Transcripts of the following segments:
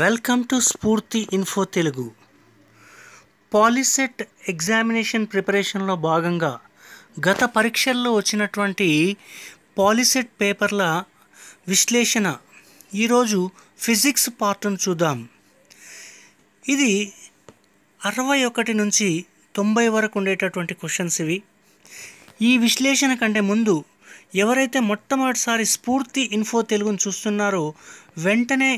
Welcome to Sphoorthi info Telugu Polycet examination ప్రిపరేషన్లో భాగంగా గత పరీక్షల్లో వచ్చినటువంటి పాలిసెట్ పేపర్ల విశ్లేషణ ఈరోజు ఫిజిక్స్ పార్ట్ను చూద్దాం ఇది అరవై ఒకటి నుంచి తొంభై వరకు ఉండేటటువంటి క్వశ్చన్స్ ఇవి ఈ విశ్లేషణ కంటే ముందు ఎవరైతే మొట్టమొదటిసారి స్ఫూర్తి ఇన్ఫో తెలుగును చూస్తున్నారో వెంటనే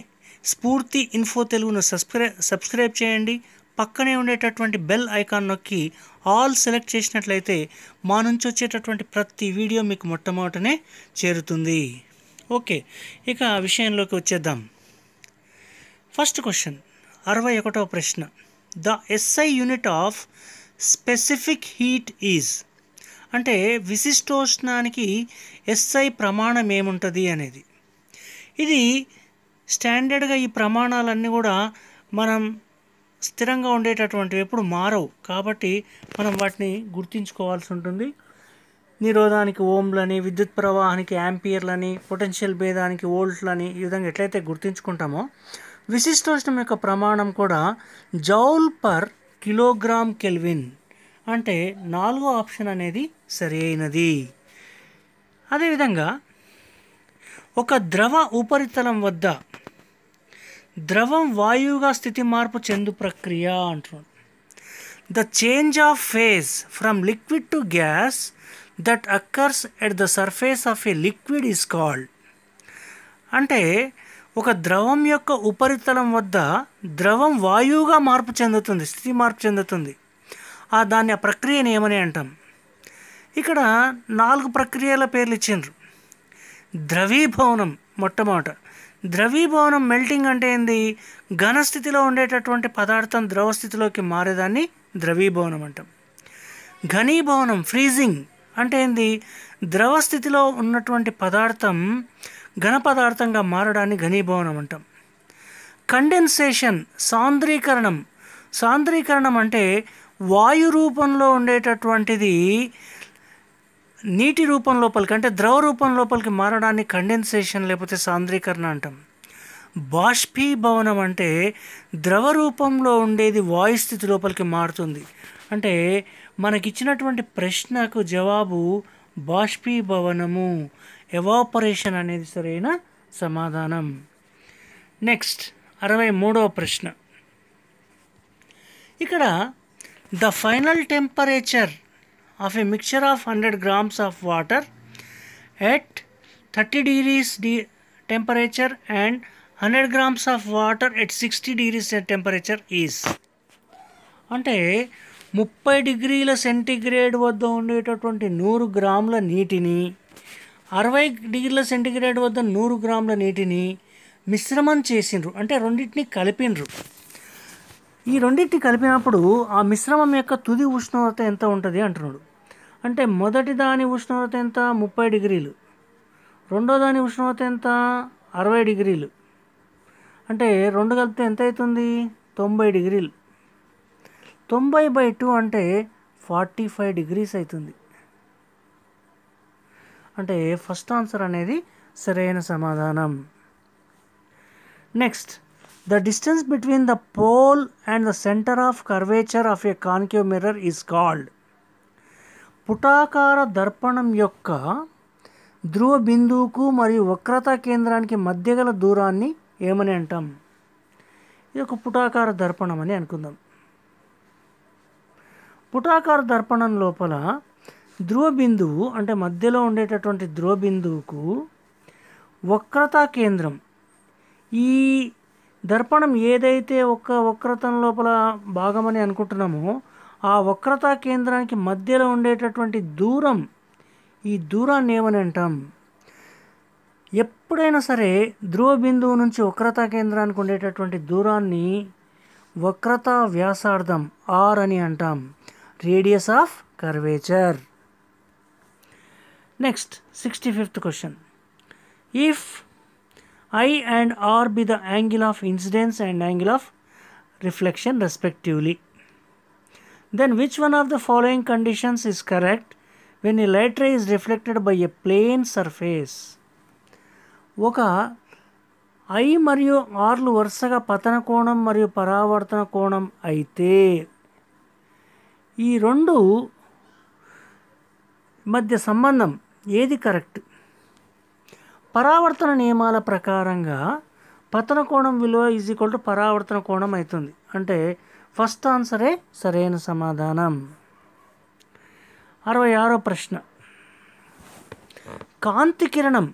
స్ఫూర్తి ఇన్ఫో తెలుగును సబ్స్క్రై సబ్స్క్రైబ్ చేయండి పక్కనే ఉండేటటువంటి బెల్ ఐకాన్ నొక్కి ఆల్ సెలెక్ట్ చేసినట్లయితే మా నుంచి వచ్చేటటువంటి ప్రతి వీడియో మీకు మొట్టమొదటనే చేరుతుంది ఓకే ఇక విషయంలోకి వచ్చేద్దాం ఫస్ట్ క్వశ్చన్ అరవై ఒకటవ ప్రశ్న the SI unit of specific heat is అంటే విశిష్టోష్ణానికి ఎస్ఐ ప్రమాణం ఏముంటుంది అనేది ఇది స్టాండర్డ్గా ఈ ప్రమాణాలన్నీ కూడా మనం స్థిరంగా ఉండేటటువంటివి ఎప్పుడు మారవు కాబట్టి మనం వాటిని గుర్తించుకోవాల్సి ఉంటుంది నిరోధానికి ఓంలని విద్యుత్ ప్రవాహానికి యాంపియర్లని పొటెన్షియల్ భేదానికి వోల్ట్లని ఈ విధంగా ఎట్లయితే గుర్తించుకుంటామో విశిష్టోష్ణం యొక్క ప్రమాణం కూడా జౌల్ పర్ కిలోగ్రామ్ కెల్విన్ అంటే నాలుగో ఆప్షన్ అనేది సరైనది అదేవిధంగా ఒక ద్రవ ఉపరితలం వద్ద ద్రవం వాయువుగా స్థితి మార్పు చెందు ప్రక్రియ అంటున్నాడు the change of phase from liquid to gas that occurs at the surface of a liquid is called అంటే ఒక ద్రవం యొక్క ఉపరితలం వద్ద ద్రవం వాయువుగా మార్పు చెందుతుంది స్థితి మార్పు చెందుతుంది ఆ దాని ఆ ప్రక్రియని ఏమని అంటాం ఇక్కడ నాలుగు ప్రక్రియల పేర్లు ఇచ్చిండ్రు ద్రవీభవనం మొట్టమొదట ద్రవీభవనం మెల్టింగ్ అంటే ఏంది ఘనస్థితిలో ఉండేటటువంటి పదార్థం ద్రవస్థితిలోకి మారేదాన్ని ద్రవీభవనం అంటాం ఘనీభవనం ఫ్రీజింగ్ అంటే ఏంది ద్రవస్థితిలో ఉన్నటువంటి పదార్థం ఘన పదార్థంగా మారడాన్ని ఘనీభవనం అంటాం కండెన్సేషన్ సాంద్రీకరణం సాంద్రీకరణం అంటే వాయు రూపంలో ఉండేటటువంటిది నీటి రూపం లోపలికి అంటే ద్రవ రూపం లోపలికి మారడాన్ని కండెన్సేషన్ లేకపోతే సాంద్రీకరణ అంటాం బాష్పీభవనం అంటే ద్రవ రూపంలో ఉండేది వాయు స్థితి లోపలికి మారుతుంది అంటే మనకిచ్చినటువంటి ప్రశ్నకు జవాబు బాష్పీభవనము ఎవాపరేషన్ అనేది సరైన సమాధానం నెక్స్ట్ అరవై మూడవ ప్రశ్న ఇక్కడ the final temperature of a mixture of hundred grams of water at thirty degrees the temperature and hundred grams of water at sixty degrees temperature is అంటే ముప్పై డిగ్రీల సెంటీగ్రేడ్ వద్ద ఉండేటటువంటి నూరు గ్రాముల నీటిని అరవై డిగ్రీల సెంటీగ్రేడ్ వద్ద నూరు గ్రాముల నీటిని మిశ్రమం చేసిండ్రు అంటే రెండింటిని కలిపిండ్రు ఈ రెండింటిని కలిపినప్పుడు ఆ మిశ్రమం యొక్క తుది ఉష్ణోగ్రత ఎంత ఉంటుంది అంటున్నాడు అంటే మొదటి దాని ఉష్ణోగ్రత ఎంత ముప్పై డిగ్రీలు రెండో దాని ఉష్ణోగ్రత ఎంత అరవై డిగ్రీలు అంటే రెండు కలిపితే ఎంత అవుతుంది తొంభై డిగ్రీలు తొంభై బై టూ అంటే ఫార్టీ ఫైవ్ డిగ్రీస్ అవుతుంది అంటే ఫస్ట్ ఆన్సర్ అనేది సరైన సమాధానం next the distance between the pole and the centre of curvature of a concave mirror is called పుటాకార దర్పణం యొక్క ధ్రువ బిందువుకు మరియు వక్రత కేంద్రానికి మధ్య గల దూరాన్ని ఏమని అంటాం ఇది ఒక పుటాకార దర్పణం అని అనుకుందాం పుటాకార దర్పణం లోపల ధ్రువ బిందువు అంటే మధ్యలో ఉండేటటువంటి ధ్రువ బిందువుకు వక్రతా కేంద్రం ఈ దర్పణం ఏదైతే ఒక వక్రతం లోపల భాగమని అనుకుంటున్నామో ఆ వక్రతా కేంద్రానికి మధ్యలో ఉండేటటువంటి దూరం ఈ దూరాన్ని ఏమని అంటాం ఎప్పుడైనా సరే ధ్రువ బిందువు నుంచి వక్రతా కేంద్రానికి ఉండేటటువంటి దూరాన్ని వక్రతా వ్యాసార్థం ఆర్ అని అంటాం radius of curvature next sixty fifth question if I and R be the angle of incidence and angle of reflection respectively then which one of the following conditions is correct when a light ray is reflected by a plane surface? ఒక I మరియు ఆర్లు వరుసగా పతన కోణం మరియు పరావర్తన కోణం అయితే ఈ రెండు మధ్య సంబంధం ఏది కరెక్ట్ పరావర్తన నియమాల ప్రకారంగా పతన కోణం విలువ ఈజ్ ఈక్వల్ టు పరావర్తన కోణం అవుతుంది అంటే ఫస్ట్ ఆన్సరే సరైన సమాధానం అరవై ఆరో ప్రశ్న కాంతి కిరణం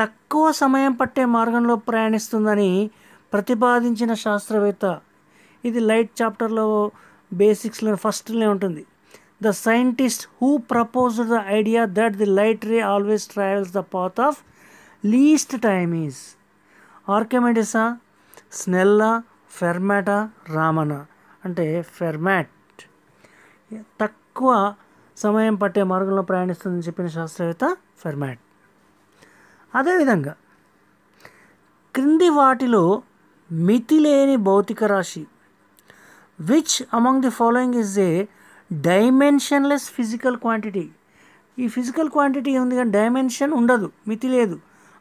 తక్కువ సమయం పట్టే మార్గంలో ప్రయాణిస్తుందని ప్రతిపాదించిన శాస్త్రవేత్త ఇది లైట్ చాప్టర్లో బేసిక్స్లో ఫస్ట్లోనే ఉంటుంది the scientist who proposed the idea that the light ray always travels the path of least time is ఆర్కెమెడిసా స్నెల్లా ఫెర్మాటా రామన అంటే ఫెర్మాట్ తక్కువ సమయం పట్టే మార్గంలో ప్రయాణిస్తుందని చెప్పిన శాస్త్రవేత్త ఫెర్మాట్ అదేవిధంగా క్రింది వాటిలో మితి లేని భౌతిక రాశి which among the following is a dimensionless physical quantity ఈ ఫిజికల్ క్వాంటిటీ ఉంది కానీ డైమెన్షన్ ఉండదు మితి లేదు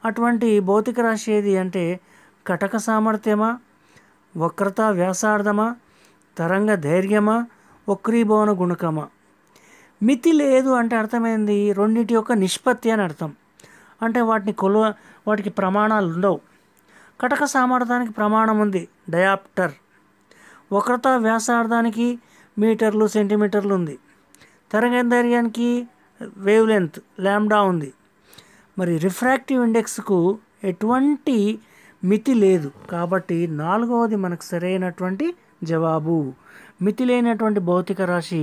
అటువంటి భౌతిక రాశి ఏది అంటే కటక సామర్థ్యమా వక్రత వ్యాసార్థమా తరంగ ధైర్యమా వక్రీభవన గుణకమా మితి లేదు అంటే అర్థమైంది రెండింటి యొక్క నిష్పత్తి అని అర్థం అంటే వాటిని కొలువ వాటికి ప్రమాణాలు ఉండవు కటక సామర్థ్యానికి ప్రమాణం ఉంది డయాప్టర్ వక్రత వ్యాసార్థానికి మీటర్లు సెంటీమీటర్లు ఉంది తరంగ ధైర్యానికి వేవ్ లెంత్ ల్యాండా ఉంది మరి రిఫ్రాక్టివ్ ఇండెక్స్కు ఎటువంటి మితి లేదు కాబట్టి నాలుగవది మనకు సరైనటువంటి జవాబు మితి లేనటువంటి భౌతిక రాశి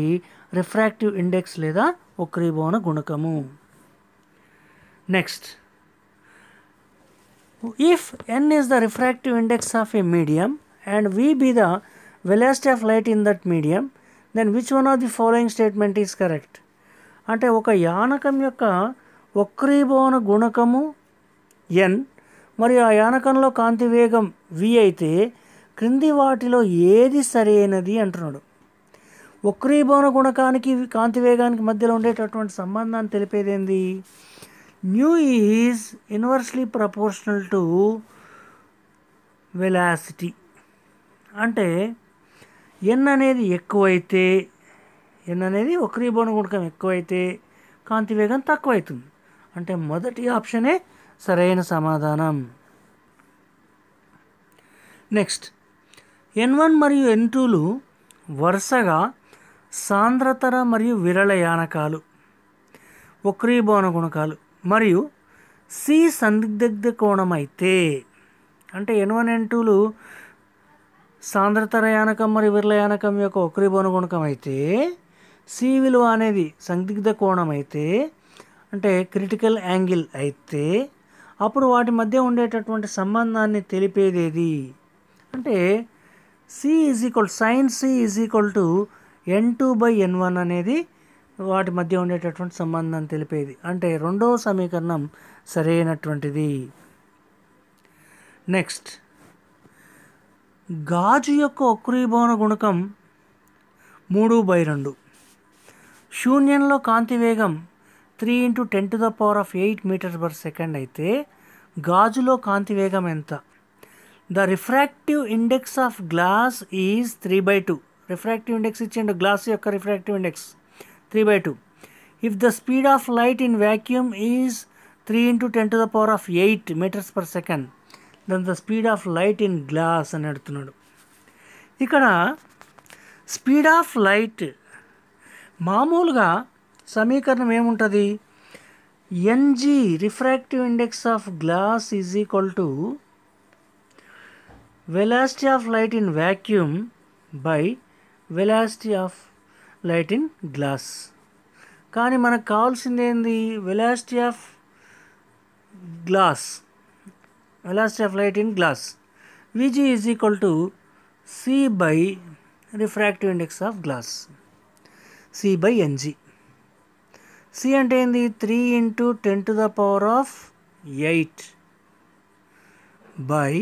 రిఫ్రాక్టివ్ ఇండెక్స్ లేదా ఉక్రీభవన గుణకము next if N is the refractive index of a medium and V be the velocity of light in that medium then which one of the following statement is correct అంటే ఒక యానకం యొక్క వక్రీభవన గుణకము ఎన్ మరియు ఆ యానకంలో కాంతి వేగం వి అయితే క్రింది వాటిలో ఏది సరైనది అంటున్నాడు వక్రీ భవన గుణకానికి కాంతి వేగానికి మధ్యలో ఉండేటటువంటి సంబంధాన్ని తెలిపేది ఏంది nu is inversely proportional to velocity అంటే ఎన్ అనేది ఎక్కువైతే ఎన్ అనేది వక్రీ బోన గుణకం ఎక్కువైతే కాంతి వేగం తక్కువైతుంది అంటే మొదటి ఆప్షనే సరైన సమాధానం నెక్స్ట్ ఎన్ వన్ మరియు ఎన్ టూలు వరుసగా సాంద్రతర మరియు విరళ యానకాలు వక్రీభవన గుణకాలు మరియు సి సందిగ్ధ కోణం అయితే అంటే ఎన్ వన్ ఎన్ టూలు సాంద్రతర యానకం మరియు విరళ యానకం యొక్క వక్రీభవన గుణకం అయితే సి విలువ అనేది సందిగ్ధ కోణం అయితే అంటే క్రిటికల్ యాంగిల్ అయితే అప్పుడు వాటి మధ్య ఉండేటటువంటి సంబంధాన్ని తెలిపేదేది అంటే C is equal sine C is equal to N two by N one అనేది వాటి మధ్య ఉండేటటువంటి సంబంధాన్ని తెలిపేది అంటే రెండవ సమీకరణం సరైనటువంటిది నెక్స్ట్ గాజు యొక్క ఒక్రీభవన గుణకం మూడు బై రెండు శూన్యంలో కాంతి వేగం three into ten to the power of eight metres per second అయితే గాజులో కాంతి వేగం ఎంత the refractive index of glass is three by two refractive index ఇచ్చిండు గ్లాస్ యొక్క refractive index three by two if the speed of light in vacuum is three into ten to the power of eight metres per second then the speed of light in glass అని అడుగుతున్నాడు ఇక్కడ speed of light మామూలుగా సమీకరణం ఏముంటుంది NG refractive index of glass is equal to velocity of light in vacuum by velocity of light in glass కానీ మనకు కావాల్సింది ఏంది velocity of glass velocity of light in glass VG is equal to C by refractive index of glass C by NG C అంటే ఏంది three into ten to the power of eight by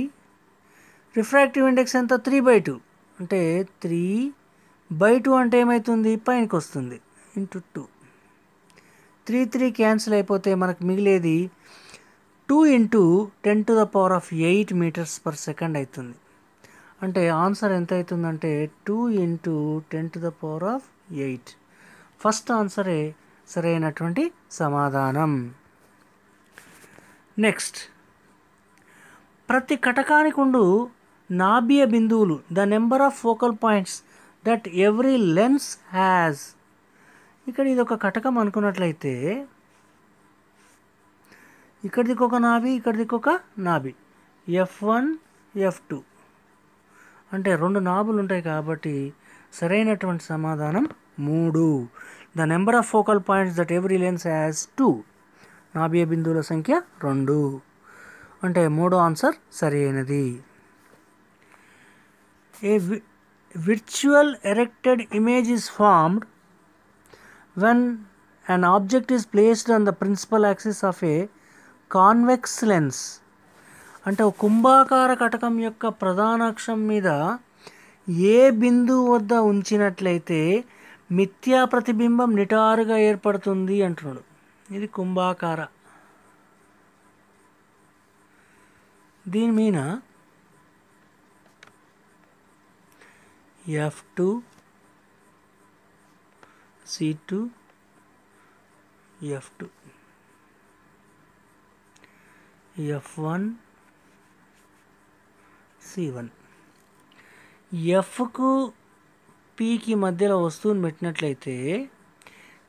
refractive index ఎంత three by two అంటే three by two అంటే ఏమవుతుంది పైనకి వస్తుంది into two three three cancel అయిపోతే మనకు మిగిలేది two into ten to the power of eight metres per second అవుతుంది అంటే ఆన్సర్ ఎంత అవుతుందంటే two into ten to the power of eight ఫస్ట్ ఆన్సరే సరైనటువంటి సమాధానం నెక్స్ట్ ప్రతి కటకానికి ఉండు నాభియ బిందువులు the number of focal points that every lens has ఇక్కడ ఇది ఒక కటకం అనుకున్నట్లయితే ఇక్కడిది ఒక నాభి ఇక్కడిది ఒక నాభి ఎఫ్ వన్ ఎఫ్ టూ అంటే రెండు నాభులు ఉంటాయి కాబట్టి సరైనటువంటి సమాధానం మూడు the number of focal points that every lens has two నాభియ బిందువుల సంఖ్య రెండు అంటే మూడో ఆన్సర్ సరి అయినది a virtual erected image is formed when an object is placed on the principal axis of a convex lens అంటే ఒక కుంభాకార కటకం యొక్క ప్రధాన అక్షం మీద ఏ బిందువు వద్ద ఉంచినట్లయితే మిథ్యా ప్రతిబింబం నిటారుగా ఏర్పడుతుంది అంటున్నాడు ఇది కుంభాకార దీని మీద F two C two F two F one C one ఎఫ్కు పీకి మధ్యలో వస్తువుని పెట్టినట్లయితే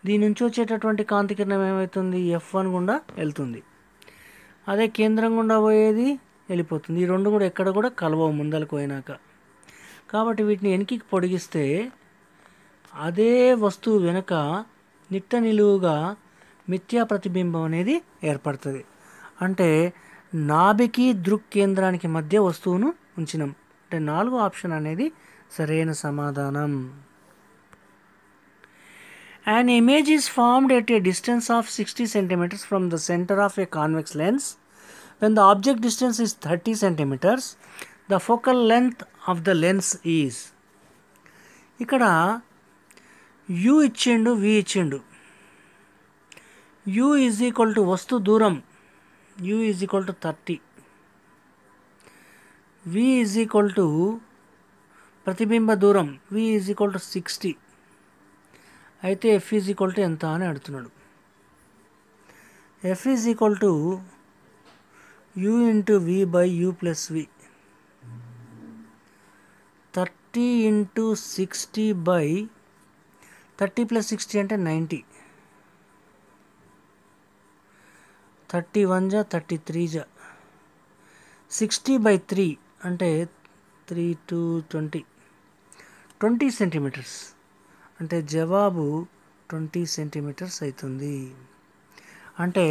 దీని నుంచి వచ్చేటటువంటి కాంతి కిరణం ఏమవుతుంది ఎఫ్ వన్ గుండా వెళ్తుంది అదే కేంద్రం గుండా పోయేది వెళ్ళిపోతుంది ఈ రెండు కూడా ఎక్కడ కూడా కలవవు ముందలకు పోయినాక కాబట్టి వీటిని వెనక్కి పొడిగిస్తే అదే వస్తువు వెనుక నిట్ట నిలువుగా మిథ్యా ప్రతిబింబం అనేది ఏర్పడుతుంది అంటే నాభికి దృక్ కేంద్రానికి మధ్య వస్తువును ఉంచినాం అంటే నాలుగో ఆప్షన్ అనేది సరైన సమాధానం An image is formed at a distance of 60 centimeters from the center of a convex lens. When the object distance is 30 centimeters, the focal length of the lens is. ఇక్కడ యు ఇచ్చిండు V ఇచ్చిండు U is equal to వస్తు దూరం U is equal to thirty V is equal to ప్రతిబింబ దూరం V is equal to sixty అయితే F is equal to ఎంత అని అడుగుతున్నాడు F is equal to U into V by U plus V thirty into sixty by thirty plus sixty అంటే ninety thirty one జా thirty three జా sixty by three అంటే three to twenty twenty centimetres అంటే జవాబు twenty centimetres అవుతుంది అంటే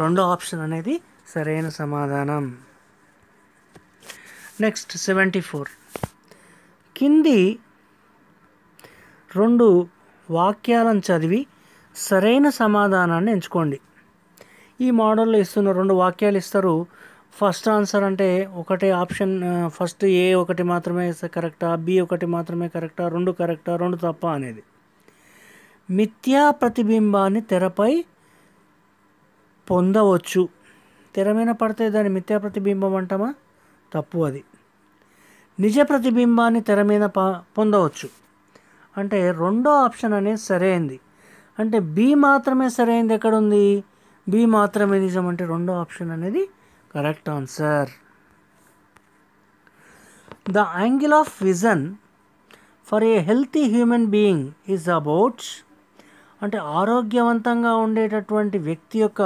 రెండో option అనేది సరైన సమాధానం నెక్స్ట్ సెవెంటీ ఫోర్ కింది రెండు వాక్యాలను చదివి సరైన సమాధానాన్ని ఎంచుకోండి ఈ మోడల్లో ఇస్తున్న రెండు వాక్యాలు ఇస్తారు ఫస్ట్ ఆన్సర్ అంటే ఒకటే ఆప్షన్ ఫస్ట్ ఏ ఒకటి మాత్రమే కరెక్టా బి ఒకటి మాత్రమే కరెక్టా రెండు కరెక్టా రెండు తప్ప అనేది మిథ్యా ప్రతిబింబాన్ని తెరపై పొందవచ్చు తెర మీద పడితే దాన్ని మిథ్యా ప్రతిబింబం అంటామా తప్పు అది నిజ ప్రతిబింబాన్ని తెర మీద పొందవచ్చు అంటే రెండో ఆప్షన్ అనేది సరైంది అంటే బి మాత్రమే సరైంది ఎక్కడుంది బి మాత్రమే నిజం అంటే రెండో ఆప్షన్ అనేది correct answer the angle of vision for a healthy human being is about అంటే ఆరోగ్యవంతంగా ఉండేటటువంటి వ్యక్తి యొక్క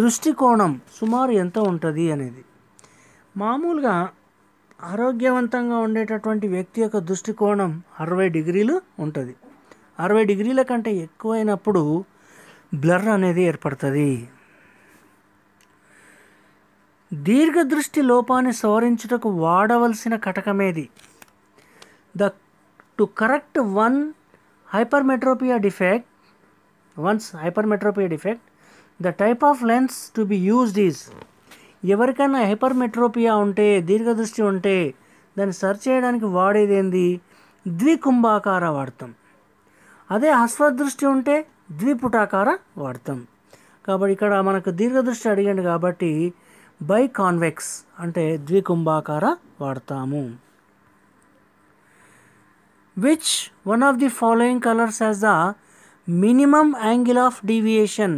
దృష్టికోణం సుమారు ఎంత ఉంటుంది అనేది మామూలుగా ఆరోగ్యవంతంగా ఉండేటటువంటి వ్యక్తి యొక్క దృష్టికోణం అరవై డిగ్రీలు ఉంటుంది అరవై డిగ్రీల కంటే ఎక్కువైనప్పుడు బ్లర్ అనేది ఏర్పడుతుంది దీర్ఘదృష్టి లోపాన్ని సవరించుటకు వాడవలసిన కటకమేది the to correct one hypermetropia defect once hypermetropia defect the type of lens to be used is ఎవరికైనా హైపర్మెట్రోపియా ఉంటే దీర్ఘదృష్టి ఉంటే దాన్ని సర్చ్ చేయడానికి వాడేది ఏంది ద్వికుంభాకార వాడతాం అదే హస్వదృష్టి ఉంటే ద్విపుటాకార వాడతాం కాబట్టి ఇక్కడ మనకు దీర్ఘదృష్టి అడిగండి కాబట్టి బై కాన్వెక్స్ అంటే ద్వికుంభాకార వాడతాము which one of the following colours has the minimum angle of deviation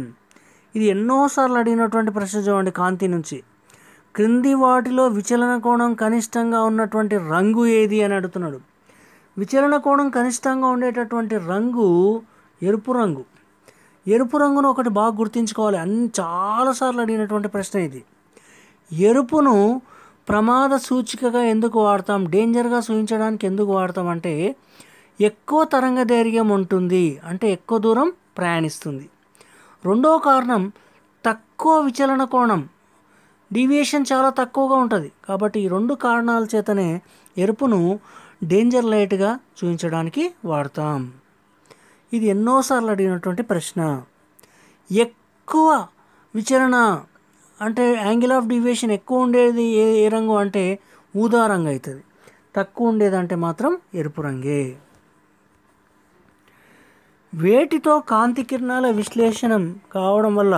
ఇది ఎన్నోసార్లు అడిగినటువంటి ప్రశ్న చూడండి కాంతి నుంచి క్రింది వాటిలో విచలన కోణం కనిష్టంగా ఉన్నటువంటి రంగు ఏది అని అడుగుతున్నాడు విచలన కోణం కనిష్టంగా ఉండేటటువంటి రంగు ఎరుపు రంగు ఎరుపు రంగును ఒకటి బాగా గుర్తుంచుకోవాలి అన్ని చాలాసార్లు అడిగినటువంటి ప్రశ్న ఇది ఎరుపును ప్రమాద సూచికగా ఎందుకు వాడతాం డేంజర్గా సూచించడానికి ఎందుకు వాడతాం అంటే ఎక్కువ తరంగ ధైర్యం ఉంటుంది అంటే ఎక్కువ దూరం ప్రయాణిస్తుంది రెండో కారణం తక్కువ విచలన కోణం డీవియేషన్ చాలా తక్కువగా ఉంటుంది కాబట్టి ఈ రెండు కారణాల చేతనే ఎరుపును డేంజర్ లైట్గా చూపించడానికి వాడతాం ఇది ఎన్నోసార్లు అడిగినటువంటి ప్రశ్న ఎక్కువ విచరణ అంటే యాంగిల్ ఆఫ్ డివియేషన్ ఎక్కువ ఉండేది ఏ ఏ రంగు అంటే ఊదా రంగు అవుతుంది తక్కువ ఉండేదంటే మాత్రం ఎరుపు రంగే వేటితో కాంతి కిరణాల విశ్లేషణం కావడం వల్ల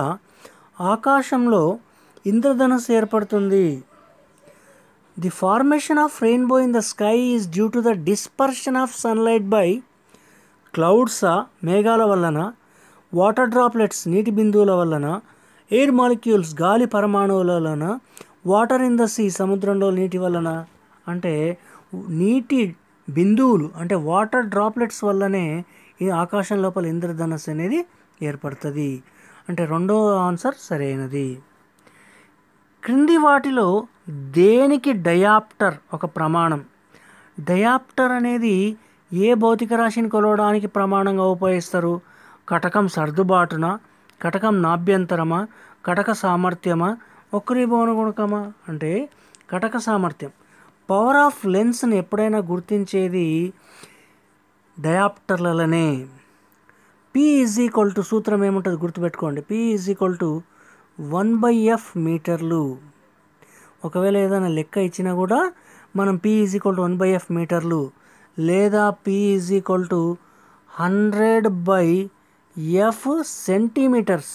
ఆకాశంలో ఇంద్రధనస్సు ఏర్పడుతుంది the formation of rainbow in the sky is due to the dispersion of sunlight by క్లౌడ్సా మేఘాల వలన వాటర్ డ్రాప్లెట్స్ నీటి బిందువుల వలన ఎయిర్ మాలిక్యూల్స్ గాలి పరమాణువులలోన వాటర్ ఇన్ ద సీ సముద్రంలో నీటి వలన అంటే నీటి బిందువులు అంటే వాటర్ డ్రాప్లెట్స్ వల్లనే ఈ ఆకాశం లోపల ఇంద్రధనస్సు అనేది ఏర్పడుతుంది అంటే రెండో ఆన్సర్ సరైనది క్రింది వాటిలో దేనికి డయాప్టర్ ఒక ప్రమాణం డయాప్టర్ అనేది ఏ భౌతిక రాశిని కొలవడానికి ప్రమాణంగా ఉపయోగిస్తారు కటకం సర్దుబాటున కటకం నాభ్యంతరమా కటక సామర్థ్యమా గుణకమా అంటే కటక సామర్థ్యం పవర్ ఆఫ్ లెన్స్ని ఎప్పుడైనా గుర్తించేది డయాప్టర్లనే పి ఈజ్ ఈక్వల్ టు సూత్రం ఏముంటుంది గుర్తుపెట్టుకోండి P is equal to one by F మీటర్లు ఒకవేళ ఏదైనా లెక్క ఇచ్చినా కూడా మనం P is equal to one by F మీటర్లు లేదా P is equal to hundred by F centimetres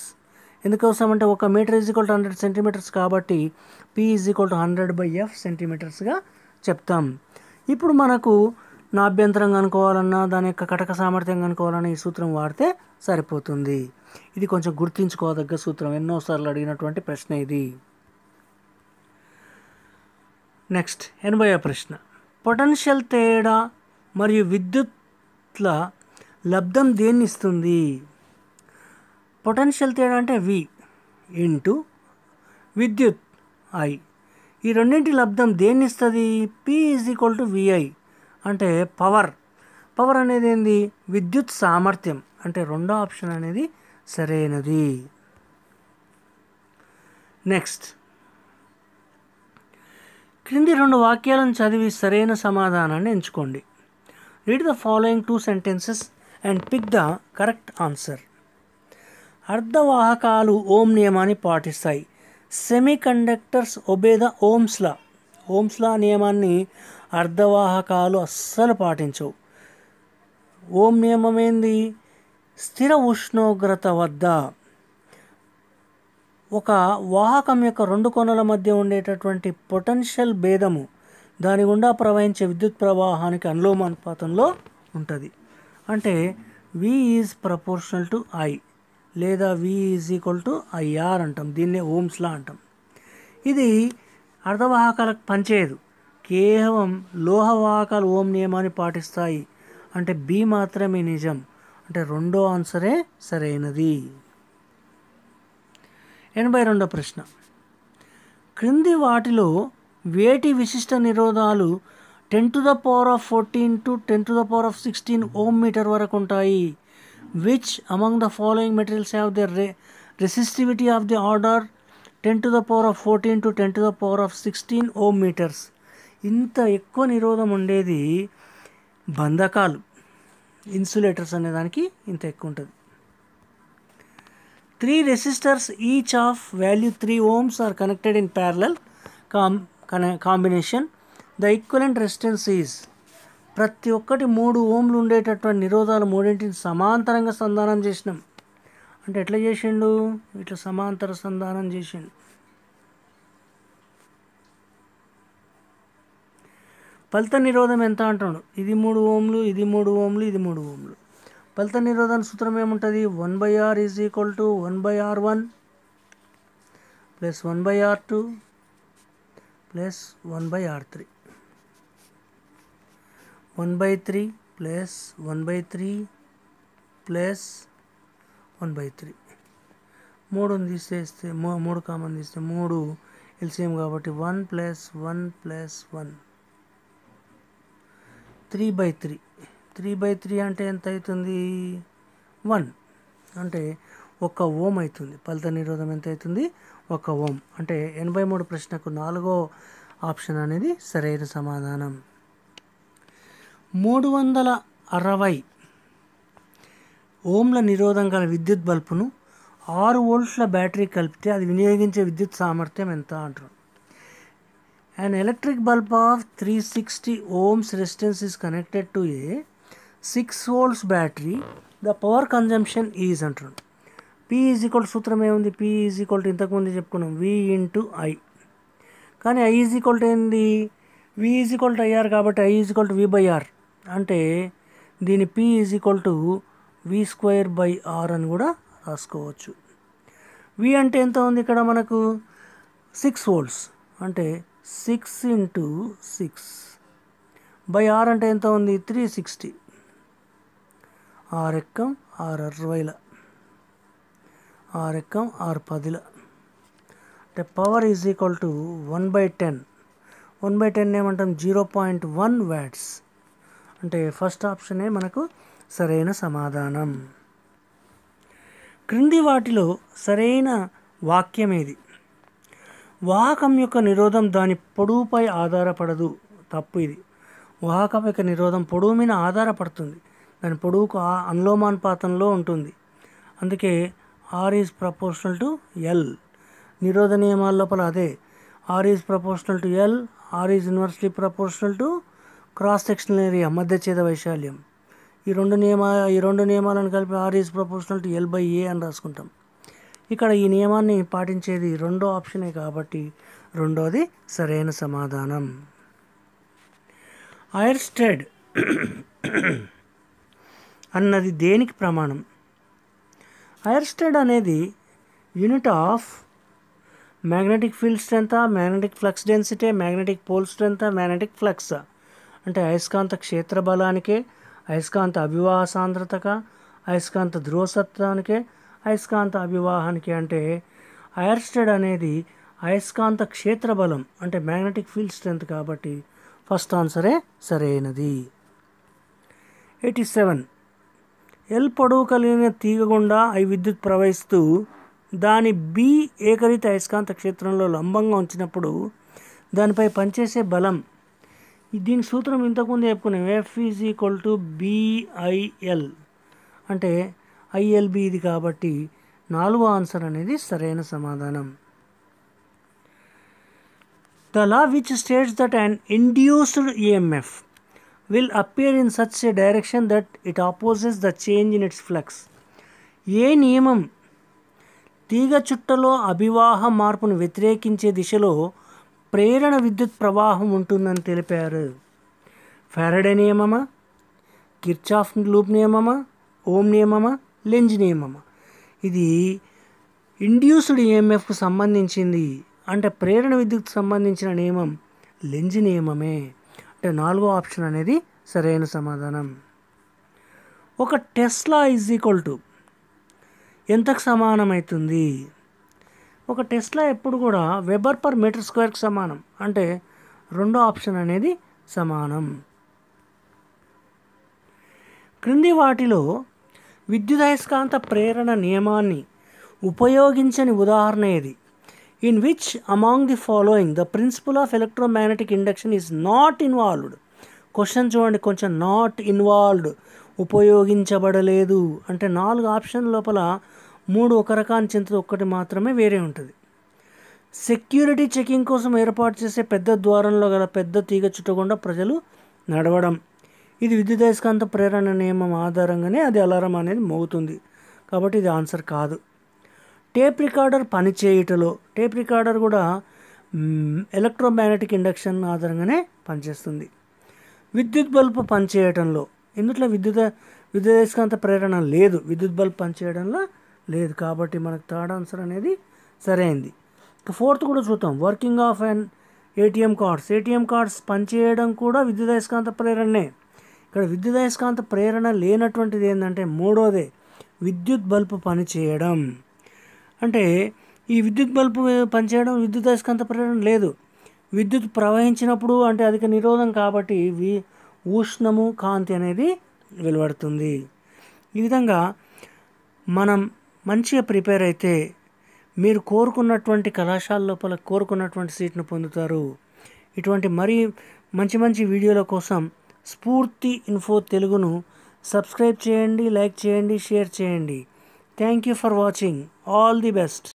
ఎందుకోసం అంటే ఒక metre is equal to hundred centimetres కాబట్టి P is equal to hundred by F సెంటీమీటర్స్గా చెప్తాం ఇప్పుడు మనకు నా అభ్యంతరం కనుక్కోవాలన్నా దాని యొక్క కటక సామర్థ్యం కనుక్కోవాలన్నా ఈ సూత్రం వాడితే సరిపోతుంది ఇది కొంచెం గుర్తుంచుకోదగ్గ సూత్రం ఎన్నోసార్లు అడిగినటువంటి ప్రశ్న ఇది నెక్స్ట్ ఎనభై ప్రశ్న పొటెన్షియల్ తేడా మరియు విద్యుత్ల లబ్ధం దేన్ని ఇస్తుంది పొటెన్షియల్ తేడా అంటే వి ఇంటూ విద్యుత్ ఐ ఈ రెండింటి లబ్ధం దేన్ని ఇస్తుంది P is equal to VI అంటే పవర్ పవర్ అనేది ఏంది విద్యుత్ సామర్థ్యం అంటే రెండో ఆప్షన్ అనేది సరైనది నెక్స్ట్ క్రింది రెండు వాక్యాలను చదివి సరైన సమాధానాన్ని ఎంచుకోండి read the following two sentences and pick the correct answer అర్ధవాహకాలు ఓం నియమాన్ని పాటిస్తాయి semiconductors obey the Ohm's law Ohm's law నియమాన్ని అర్ధవాహకాలు అస్సలు పాటించవు ఓం నియమం ఏంది స్థిర ఉష్ణోగ్రత వద్ద ఒక వాహకం యొక్క రెండు కొనల మధ్య ఉండేటటువంటి పొటెన్షియల్ భేదము దాని గుండా ప్రవహించే విద్యుత్ ప్రవాహానికి అనులోమానుపాతంలో ఉంటుంది అంటే V is proportional to I లేదా V is equal to IR అంటాం దీన్నే ఓమ్స్లా అంటాం ఇది అర్ధవాహకాలకు పనిచేయదు కేవలం లోహవాహకాలు ఓం నియమాన్ని పాటిస్తాయి అంటే బి మాత్రమే నిజం అంటే రెండో ఆన్సరే సరైనది ఎనభై రెండో ప్రశ్న క్రింది వాటిలో వేటి విశిష్ట నిరోధాలు ten to the power of fourteen to ten to the power of sixteen ohm metre వరకు ఉంటాయి which among the following materials have the re resistivity of the order ten to the power of fourteen to ten to the power of sixteen ohm metres ఇంత ఎక్కువ నిరోధం ఉండేది బంధకాలు insulators అనేదానికి ఇంత ఎక్కువ ఉంటుంది three resistors each of value three ohms are connected in parallel com combination the equivalent resistance is ప్రతి ఒక్కటి మూడు ఓంలు ఉండేటటువంటి నిరోధాలు మూడింటిని సమాంతరంగా సంధానం చేసినాం అంటే ఎట్లా చేసిండు ఇట్లా సమాంతర సంధానం చేసిండు ఫలిత నిరోధం ఎంత అంటాడు ఇది మూడు ఓంలు ఇది మూడు ఓంలు ఇది మూడు ఓంలు ఫలిత నిరోధన సూత్రం ఏముంటుంది one by R is equal to one by R one plus one by R two plus one by R three one by three plus one by three plus one by three మూడుని తీసేస్తే మూ మూడు common తీస్తే మూడు LCM కాబట్టి one plus one plus one three by three three by three అంటే ఎంత అవుతుంది వన్ అంటే ఒక ఓం అవుతుంది ఫలిత నిరోధం ఎంత అవుతుంది ఒక ఓం అంటే ఎనభై మూడు ప్రశ్నకు నాలుగో ఆప్షన్ అనేది సరైన సమాధానం మూడు వందల అరవై ఓంల నిరోధం గల విద్యుత్ బల్పును ఆరు వోల్ట్ల బ్యాటరీ కలిపితే అది వినియోగించే విద్యుత్ సామర్థ్యం ఎంత అంటారు and electric bulb of three sixty ohms resistance is connected to a six volts battery the power consumption is అంటారు పీ ఈక్వల్ సూత్రం ఏముంది పీ ఈక్వల్ ఇంతకుముందు చెప్పుకున్నాం వి ఇన్ ఇంటూ ఐ కానీ ఐ ఈజ్ ఈక్వల్ ఏంది వి ఈజ్ ఈక్వల్ ఐఆర్ కాబట్టి I is equal V by R అంటే దీని P is equal to V square by R అని కూడా రాసుకోవచ్చు వి అంటే ఎంత ఉంది ఇక్కడ మనకు సిక్స్ వోల్ట్స్ అంటే six into six by R అంటే ఎంత ఉంది త్రీ సిక్స్టీ ఆరెక్కం ఆరు అరవైల ఆరెక్కం ఆరు పదిల అంటే power is equal to one by ten one by ten ఏమంటాం జీరో పాయింట్ వన్ వ్యాట్స్ అంటే ఫస్ట్ ఆప్షనే మనకు సరైన సమాధానం క్రింది వాటిలో సరైన వాక్యం ఏది వాహకం యొక్క నిరోధం దాని పొడవుపై ఆధారపడదు తప్పు ఇది వాహకం యొక్క నిరోధం పొడవు మీద ఆధారపడుతుంది దాని పొడవుకు అనులోమానుపాతంలో ఉంటుంది అందుకే R is proportional to L నిరోధ నియమాల లోపల అదే R is proportional to L R is university proportional to cross sectional area చేద వైశాల్యం ఈ రెండు నియమా ఈ రెండు నియమాలను కలిపి R is proportional to L by A అని రాసుకుంటాం ఇక్కడ ఈ నియమాన్ని పాటించేది రెండో ఆప్షనే కాబట్టి రెండోది సరైన సమాధానం ఐర్స్టెడ్ అన్నది దేనికి ప్రమాణం ఐర్స్టెడ్ అనేది యూనిట్ ఆఫ్ మ్యాగ్నెటిక్ ఫీల్డ్ స్ట్రెంతా magnetic flux density magnetic pole స్ట్రెంతా మ్యాగ్నెటిక్ ఫ్లక్సా అంటే అయస్కాంత క్షేత్ర బలానికే అయస్కాంత అవివాహ సాంద్రతక అయస్కాంత ధ్రువసత్వానికే అయస్కాంత అవివాహానికి అంటే అయర్స్టెడ్ అనేది అయస్కాంత క్షేత్ర బలం అంటే మ్యాగ్నెటిక్ ఫీల్డ్ స్ట్రెంత్ కాబట్టి ఫస్ట్ ఆన్సరే సరైనది ఎయిటీ సెవెన్ ఎల్ పొడవు కలిగిన తీగ గుండా ఈ విద్యుత్ ప్రవహిస్తూ దాని బి ఏకరీత అయస్కాంత క్షేత్రంలో లంబంగా ఉంచినప్పుడు దానిపై పనిచేసే బలం దీని సూత్రం ఇంతకుముందు చెప్పుకున్నాం F is equal to BIL అంటే ఐఎల్బి ఇది కాబట్టి నాలుగో ఆన్సర్ అనేది సరైన సమాధానం the law which states that and induced EMF will appear in such a direction that it opposes the change in its flux ఏ నియమం తీగ చుట్టలో అభివాహ మార్పును వ్యతిరేకించే దిశలో ప్రేరణ విద్యుత్ ప్రవాహం ఉంటుందని తెలిపారు ఫెరడే నియమమా కిర్చాఫ్ లూప్ నియమమా ఓం నియమమా లెంజ్ నియమమా ఇది ఇండ్యూస్డ్ ఈఎంఎఫ్కు e సంబంధించింది అంటే ప్రేరణ విద్యుత్ సంబంధించిన నియమం లెంజ్ నియమమే అంటే నాలుగో ఆప్షన్ అనేది సరైన సమాధానం ఒక టెస్లా ఈజ్ ఈక్వల్ టు ఎంతకు సమానమవుతుంది ఒక టెస్లా ఎప్పుడు కూడా వెబర్ పర్ మీటర్ స్క్వేర్కి సమానం అంటే రెండో ఆప్షన్ అనేది సమానం క్రింది వాటిలో విద్యుత్ అయస్కాంత ప్రేరణ నియమాన్ని ఉపయోగించని ఉదాహరణ ఇది in which among the following the principle of electromagnetic induction is not involved question చూడండి కొంచెం నాట్ ఇన్వాల్వ్డ్ ఉపయోగించబడలేదు అంటే నాలుగు ఆప్షన్ లోపల మూడు ఒక రకాన్ని చెందితే ఒక్కటి మాత్రమే వేరే ఉంటుంది సెక్యూరిటీ చెకింగ్ కోసం ఏర్పాటు చేసే పెద్ద ద్వారంలో గల పెద్ద తీగ చుట్టకుండా ప్రజలు నడవడం ఇది విద్యుత్ అయస్కాంత ప్రేరణ నియమం ఆధారంగానే అది అలారం అనేది మోగుతుంది కాబట్టి ఇది ఆన్సర్ కాదు టేప్ రికార్డర్ పనిచేయుటలో టేప్ రికార్డర్ కూడా ఎలక్ట్రోమాగ్నెటిక్ ఇండక్షన్ ఆధారంగానే పనిచేస్తుంది విద్యుత్ బల్బు పనిచేయటంలో ఇందుట్లో విద్యుత్ అయస్కాంత ప్రేరణ లేదు విద్యుత్ బల్బ్ పనిచేయడంలో లేదు కాబట్టి మనకు థర్డ్ ఆన్సర్ అనేది సరైంది ఫోర్త్ కూడా చూద్దాం working of an ATM cards ATM cards పనిచేయడం కూడా విద్యుదయస్కాంత ప్రేరణనే ఇక్కడ విద్యుదయస్కాంత ప్రేరణ లేనటువంటిది ఏంటంటే మూడోదే విద్యుత్ బల్బు పనిచేయడం అంటే ఈ విద్యుత్ బల్బు పనిచేయడం విద్యుత్ అయస్కాంత ప్రేరణ లేదు విద్యుత్ ప్రవహించినప్పుడు అంటే అధిక నిరోధం కాబట్టి వి ఉష్ణము కాంతి అనేది వెలువడుతుంది ఈ విధంగా మనం మంచిగా ప్రిపేర్ అయితే మీరు కోరుకున్నటువంటి కళాశాల లోపల కోరుకున్నటువంటి సీట్ను పొందుతారు ఇటువంటి మరీ మంచి మంచి వీడియోల కోసం స్ఫూర్తి ఇన్ఫో తెలుగును సబ్స్క్రైబ్ చేయండి లైక్ చేయండి షేర్ చేయండి thank you for watching all the best